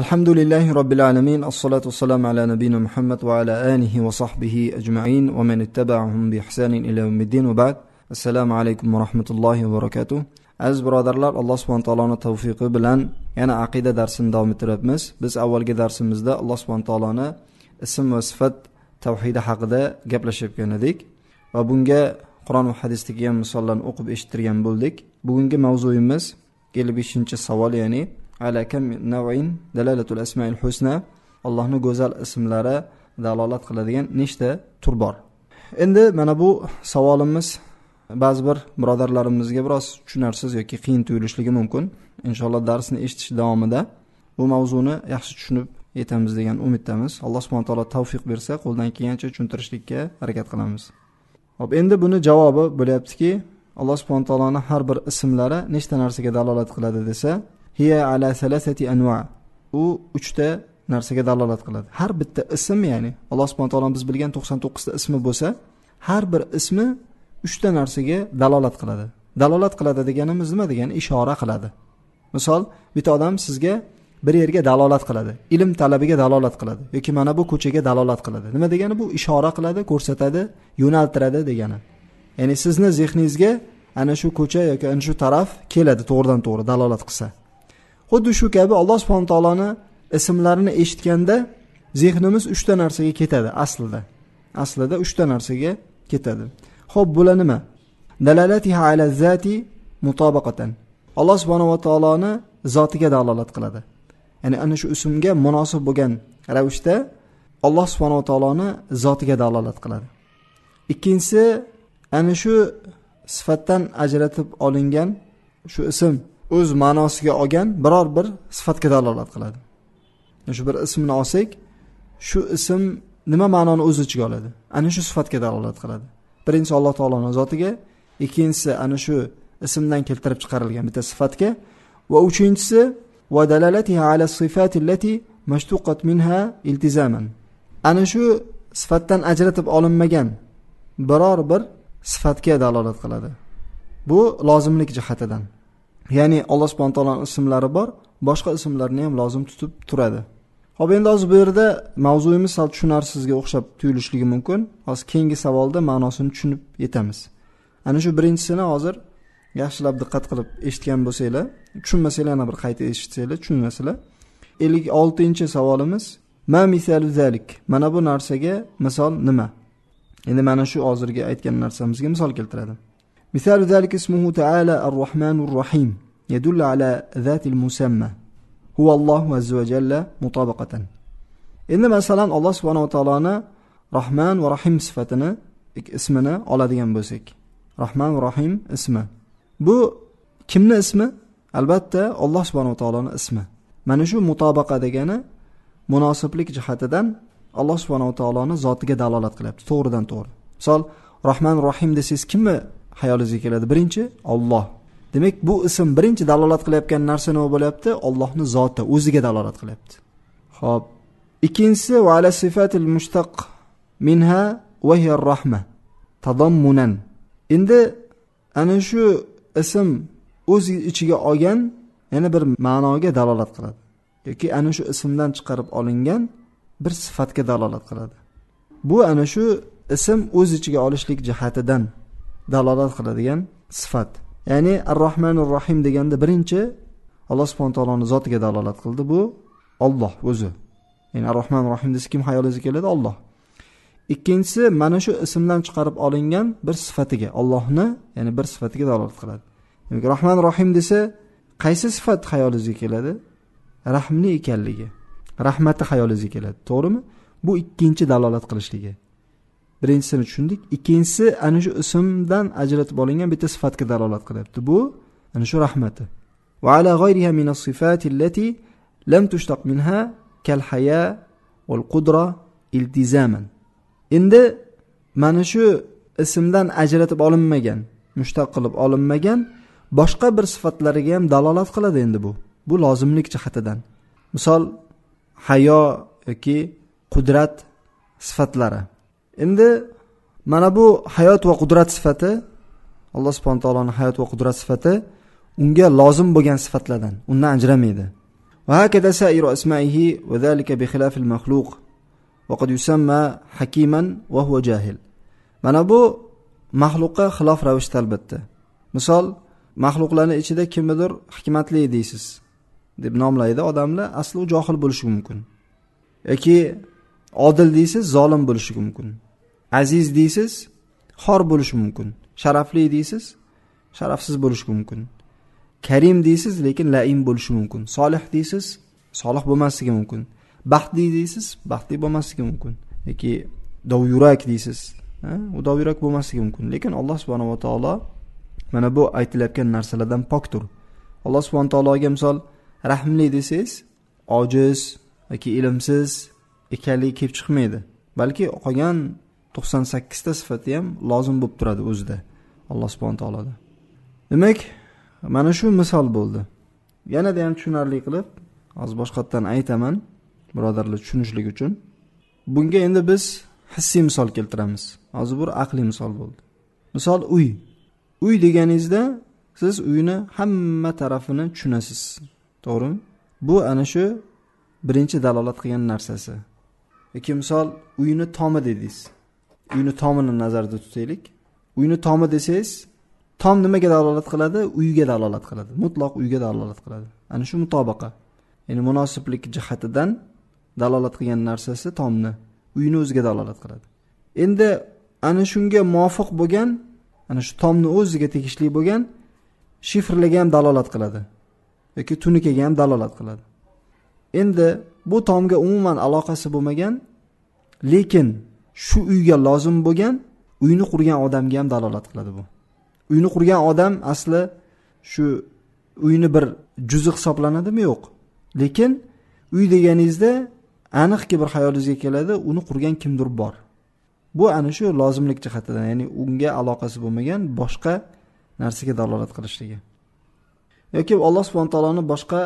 alhamdulillahi robbil alamin assalotu vassalamu ala nabiyina muhammad va ala alihi va sahbihi ajmain va man ittaba'ahum bi ihsanin ila yawmiddin va ba'd assalomu alaykum va rahmatullohi va barakatuh aziz birodarlar alloh subhana taoloni tavfiqi bilan yana aqida darsini davom ettiryapmiz biz avvalgi darsimizda alloh subhana taoloni ism va sifat tavhidi haqida gaplashayotgan edik va bunga qur'on va hadisda kelgan misollarni o'qib eshittirgan bo'ldik bugungi mavzuyimiz ellik beshinchi savol ya'ni ala kam navain dalalatul asmail husna allohni go'zal ismlari dalolat qiladigan nechta tur bor endi mana bu savolimiz ba'zi bir birodarlarimizga biroz tushunarsiz yoki qiyin tuyulishligi mumkin inshaalloh darsni eshitish davomida bu mavzuni yaxshi tushunib yetamiz degan umiddamiz alloh subhana taolo tavfiq bersa qo'ldan kelgancha tushuntirishlikka harakat qilamiz hop endi buni javobi bo'lyaptiki alloh subhana taoloni har bir ismlari nechta narsaga dalolat qiladi desa hiya ala salasati anwa u uchta narsaga dalolat qiladi har bitta ism ya'ni alloh subhana taolo biz bilgan to'qson to'qqizta ismi bo'lsa har bir ismi uchta narsaga dalolat qiladi dalolat qiladi deganimiz nima degani ishora qiladi misol bitta odam sizga bir yerga dalolat qiladi ilm talabiga dalolat qiladi yoki mana bu ko'chaga dalolat qiladi nima degani bu ishora qiladi ko'rsatadi yo'naltiradi degani ya'ni sizni zehningizga ana shu ko'cha yoki ana shu taraf keladi to'g'ridan to'g'ri dalolat qilsa xuddi shu kabi alloh subhana taoloni ismlarini eshitganda zehnimiz uchta narsaga ketadi aslida aslida uchta narsaga ketadi ho'p bular nima dalalatiha ala zati mutobaqatan alloh subhanava taoloni zotiga dalolat qiladi ya'ni ana shu ismga munosib bo'lgan ravishda alloh subhanava taoloni zotiga dalolat qiladi ikkinchisi ana shu sifatdan ajratib olingan shu ism o'z ma'nosiga olgan biror bir sifatga dalolat qiladi shu bir ismni olsak shu ism nima ma'noni o'z ichiga oladi ana shu sifatga dalolat qiladi birinchisi alloh taoloni zotiga ikkinchisi ana shu ismdan keltirib chiqarilgan bitta sifatga va uchinchisi va dalalatiha ala allati mashtuqat minha ana shu sifatdan ajratib olinmagan biror bir sifatga dalolat qiladi bu lozimlik jihatidan ya'ni alloh subhana taoloni ismlari bor boshqa ismlarni ham lozim tutib turadi ho'p endi hozir bu yerda mavzuyimiz sal tushunarsizga o'xshab tuyulishligi mumkin hozir keyingi savolda ma'nosini tushunib yetamiz ana shu birinchisini hozir yaxshilab diqqat qilib eshitgan bo'lsanglar tushunmasanglar yana bir qayta eshitsanglar tushunasizlar ellik oltinchi savolimiz ma misalu zalik mana bu narsaga misol nima endi mana shu hozirgi aytgan narsamizga misol keltiradi مثال ذلك اسمه تعالى الرحمن الرحيم يدل على ذات المسمى هو الله عز وجل mutabaqatan endi masalan alloh subhanava taoloni rahman va rahim sifatini ismini oladigan bo'lsak rahman va rahim ismi bu kimni ismi albatta alloh subhanava taoloni ismi mana shu mutobaqa degani munosiblik jihatidan alloh subhanava taoloni zotiga dalolat qilyapti to'g'ridan to'g'ri misol rahman rohim desangiz kimni hayolingizga keladi birinchi olloh demak bu ism birinchi dalolat qilayotgan narsa nima bo'lyapti ollohni zoti o'ziga dalolat qilyapti ho'p ikkinchisi va ala sifatil mushtaq minha vahiyar rahma tadommunan endi ana shu ism o'z ichiga olgan yana bir ma'noga dalolat qiladi yoki ana shu ismdan chiqarib olingan bir sifatga dalolat qiladi bu ana shu ism o'z ichiga olishlik jihatidan dalolat qiladigan sifat ya'ni ar rohmanir rohim deganda birinchi alloh subhana taoloni zotiga dalolat qildi bu olloh o'zi ya'ni ar rohmanir rohim desa kim hayolingizga keladi olloh ikkinchisi mana shu ismdan chiqarib olingan bir sifatiga ollohni ya'ni bir sifatiga dalolat qiladi demak rohman rohim desa qaysi sifat hayolingizga keladi rahmli ekanligi rahmati hayolingizga keladi to'g'rimi bu ikkinchi dalolat qilishligi birinchisini tushundik ikkinchisi ana shu ismdan ajratib olingan bitta sifatga dalolat qilyapti bu ana shu rahmati va ala g'ayriha min sifati allati lam tushtaq minha kal haya val qudra iltizaman endi mana shu ismdan ajratib olinmagan mushtaq qilib olinmagan boshqa bir sifatlariga ham dalolat qiladi endi bu bu lozimlik jihatidan misol hayo yoki qudrat sifatlari endi mana bu hayot va qudrat sifati alloh subhana taoloni hayot va qudrat sifati unga lozim bo'lgan sifatlardan undan ajramaydi وهكذا سائر أسمائه وذلك بخلاف المخلوق وقد يسمى حكيما وهو جاهل mana bu maxluqqa xilof ravishda albatta misol maxluqlarni ichida kimnidir hikmatli deysiz deb nomlaydi odamlar asli u johil bo'lishi mumkin yoki odil deysiz zolim bo'lishi mumkin aziz deysiz xor bo'lishi mumkin sharafli deysiz sharafsiz bo'lishi mumkin karim deysiz lekin laim bo'lishi mumkin solih deysiz solih bo'lmasligi mumkin baxtli deysiz baxtli bo'lmasligi mumkin yoki dovyurak deysiz u dovyurak bo'lmasligi mumkin lekin alloh subhanava taolo mana bu aytilayotgan narsalardan pokdir alloh subhana taologa misol rahmli desangiz ojiz yoki ilmsiz ekanligi kelib chiqmaydi balki qolgan to'qson sakkizta sifati ham lozim bo'lib turadi o'zida alloh subhana taoloda demak mana shu misol bo'ldi yanada ham tushunarli qilib hozir boshqatdan aytaman birodarlar tushunishlik uchun bunga endi biz hissiy misol keltiramiz hozir bu aqliy misol bo'ldi misol uy uy deganingizda siz uyni hamma tarafini tushunasiz to'g'rimi bu ana shu birinchi dalolat qilgan narsasi yoki misol uyni tomi dedingiz uyni tomini nazarda tutaylik uyni tomi desangiz tom nimaga dalolat qiladi uyga dalolat qiladi mutloq uyga dalolat qiladi ana shu mutobaqa ya'ni munosiblik jihatidan dalolat qilgan narsasi tomni uyni o'ziga dalolat qiladi endi ana shunga muvofiq bo'lgan ana shu tomni o'ziga tegishli bo'lgan shifrlarga ham dalolat qiladi yoki tunikaga ham dalolat qiladi endi bu tomga umuman aloqasi bo'lmagan lekin shu uyga lozim bo'lgan uyni qurgan odamga ham dalolat qiladi bu uyni qurgan odam asli shu uyni bir juzi hisoblanadimi yo'q lekin uy deganingizda aniqki bir xayolingizga keladi uni qurgan kimdir bor bu ana shu lozimlik jihatidan ya'ni unga aloqasi bo'lmagan boshqa narsaga dalolat qilishligi yoki alloh subhana taoloni boshqa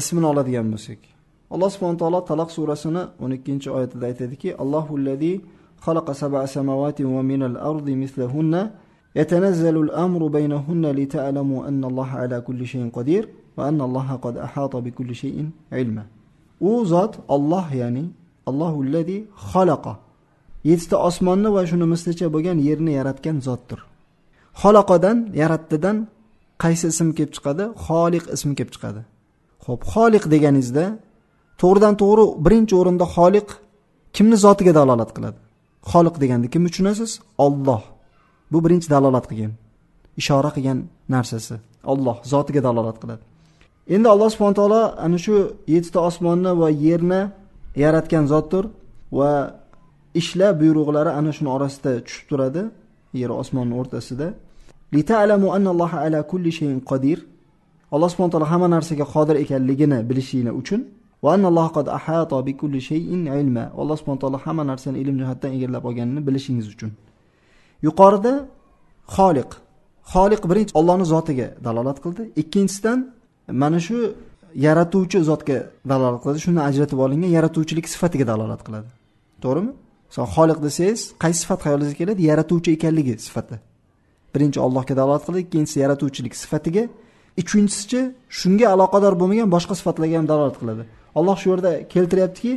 ismini oladigan bo'lsak alloh subhana taolo taloq surasini o'n ikkinchi oyatida aytadiki allohu allazi خلق سبع سماوات ومن الأرض مثلهن يتنزل الأمر بينهن لتعلموا أن الله على كل شيء قدير وأن الله قد أحاط بكل شيء علما u zot olloh ya'ni allohullazi xalaqa yettita osmonni va shuni mislicha bo'lgan yerni yaratgan zotdir xalaqadan yaratdidan qaysi ism kelib chiqadi xoliq ismi kelib chiqadi ho'p xoliq deganingizda to'g'ridan to'g'ri birinchi o'rinda xoliq kimni zotiga dalolat qiladi xoliq deganda kimni tushunasiz olloh bu birinchi dalolat qilgan ishora qilgan narsasi olloh zotiga dalolat qiladi endi alloh subhana taolo ana shu yettita osmonni va yerni yaratgan zotdir va ishla buyruqlari ana shuni orasida tushib turadi yer osmonni o'rtasida alloh subhana taolo hamma narsaga qodir ekanligini bilishinglar uchun va analloh qad ahata bi kulli shay'in ilma alloh subhanahu taolo hamma narsani ilm jihatdan egallab olganini bilishingiz uchun yuqorida xoliq xoliq birinchi ollohni zotiga dalolat qildi ikkinchisidan mana shu yaratuvchi zotga dalolat qiladi shuni ajratib olingan yaratuvchilik sifatiga dalolat qiladi to'g'rimi misol xoliq desangiz qaysi sifat xayolingizga keladi yaratuvchi ekanligi sifati birinchi ollohga dalolat qildi ikkinchisi yaratuvchilik sifatiga uchinchisichi shunga aloqador bo'lmagan boshqa sifatlarga ham dalolat qiladi alloh shu yerda keltiryaptiki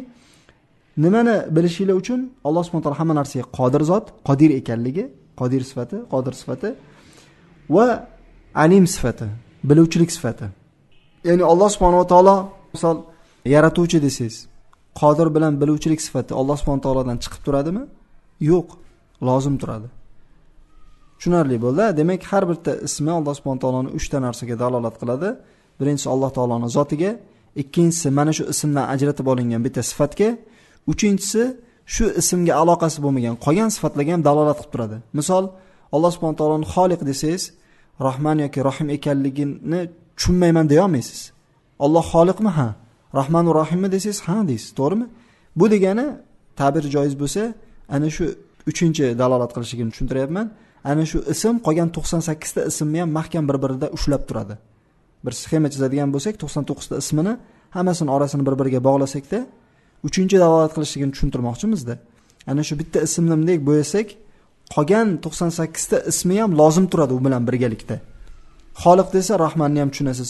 nimani bilishinglar uchun alloh subhana taolo hamma narsaga qodir zot qodir ekanligi qodir sifati qodir sifati va alim sifati biluvchilik sifati ya'ni alloh subhanava taolo misol yaratuvchi desangiz qodir bilan biluvchilik sifati alloh subhana taolodan chiqib turadimi yo'q lozim turadi tushunarli bo'ldi demak har bitta ismi alloh subhana taoloni uchta narsaga dalolat qiladi birinchisi alloh taoloni zotiga ikkinchisi mana shu ismdan ajratib olingan bitta sifatga uchinchisi shu ismga aloqasi bo'lmagan qolgan sifatlarga ham dalolat qilib turadi misol alloh subhana taoloni xoliq desangiz rahmon yoki rohim ekanligini tushunmayman deya olmaysiz olloh xoliqmi ha rahmanu rohimmi desangiz ha deysiz to'g'rimi bu degani ta'bir joiz bo'lsa ana shu uchinchi dalolat qilishligini tushuntiryapman ana shu ism qolgan to'qson sakkizta ismni ham mahkam bir birida ushlab turadi bir sxema chizadigan bo'lsak to'qson to'qqizta ismini hammasini orasini bir biriga bog'lasakda uchinchi dalolat qilishligini tushuntirmoqchimizda ana shu bitta ismni bunday bo'yasak qolgan to'qson sakkizta ismi ham lozim turadi u bilan birgalikda xoliq desa rahmanni ham tushunasiz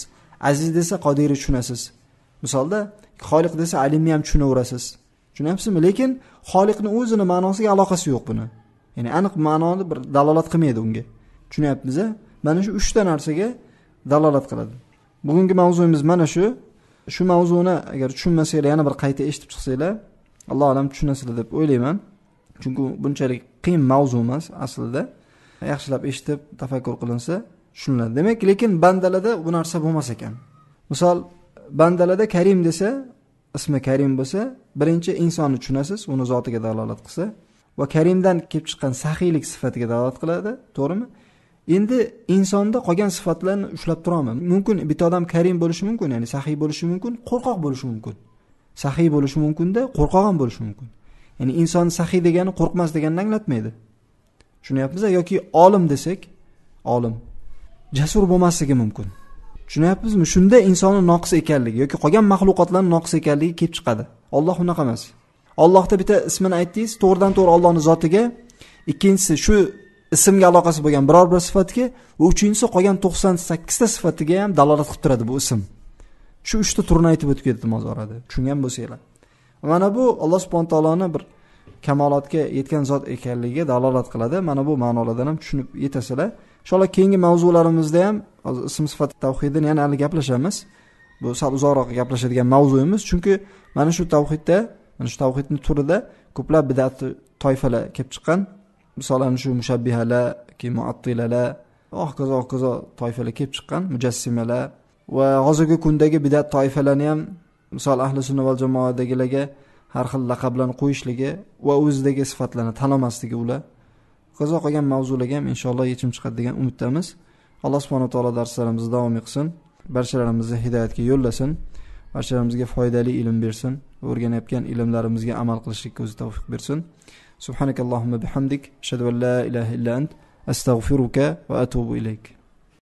aziz desa qodirni tushunasiz misolda xoliq desa alimni ham tushunaverasiz tushunyapsizmi lekin xoliqni o'zini ma'nosiga aloqasi yo'q buni ya'ni aniq ma'noni bir dalolat qilmaydi unga tushunyapmiz mana shu uchta narsaga dalolat qiladi bugungi mavzuyimiz mana shu shu mavzuni agar tushunmasanglar yana bir qayta eshitib chiqsanglar alloh alam tushunasizlar deb o'ylayman chunki bunchalik qiyin mavzu emas aslida yaxshilab eshitib tafakkur qilinsa tushuniladi demak lekin bandalarda bu narsa bo'lmas ekan misol bandalarda karim desa ismi karim bo'lsa birinchi insonni tushunasiz uni zotiga dalolat qilsa va karimdan kelib chiqqan saxiylik sifatiga dalolat qiladi to'g'rimi endi insonda qolgan sifatlarni ushlab turaman mumkin bitta odam karim bo'lishi mumkin ya'ni saxiy bo'lishi mumkin qo'rqoq bo'lishi mumkin saxiy bo'lishi mumkinda qo'rqoq ham bo'lishi mumkin ya'ni inson saxiy degani qo'rqmas deganini anglatmaydi tushunyapmiz yoki olim desak olim jasur bo'lmasligi mumkin tushunyapmizmi shunda insonni noqis ekanligi yoki qolgan maxluqotlarni noqis ekanligi kelib chiqadi olloh unaqa emas ollohni bitta ismini aytdingiz to'g'ridan to'g'ri ollohni zotiga ikkinchisi shu ismga aloqasi bo'lgan biror bir sifatga va uchinchisi qolgan to'qson sakkizta sifatiga ham dalolat qilib turadi bu ism shu uchta turini aytib o'tib ketdim hozir orada tushungan bo'lsanglar mana bu alloh subhana taoloni bir kamolotga yetgan zot ekanligiga dalolat qiladi mana bu ma'nolardan ham tushunib yetasizlar inshaalloh keyingi mavzularimizda ham hozir ism sifat tavhidini yana hali gaplashamiz bu sal uzoqroq gaplashadigan mavzuyimiz chunki mana shu tavhidda mana shu tavhidni turida ko'plab bidat toifalar kelib chiqqan misolan shu mushabbihalar keyin muattilalar va hokazo hokazo toifalar kelib chiqqan mujassimalar va hozirgi kundagi bidat toifalarni ham misol ahli sunna val jamoadagilarga har xil laqablarni qo'yishligi va o'zidagi sifatlarni tan olmasligi ular hokazo qolgan mavzularga ham inshaalloh yechim chiqadi degan umiddamiz alloh subhanaa taolo darslarimizni davom qilsin barchalarimizni hidoyatga yo'llasin barchalarimizga foydali ilm bersin o'rganayotgan ilmlarimizga amal qilishlikka o'zi tavfiq bersin سبحانك اللهم بحمدك أشهد أن لا إله إلا أنت أستغفرك وأتوب إليك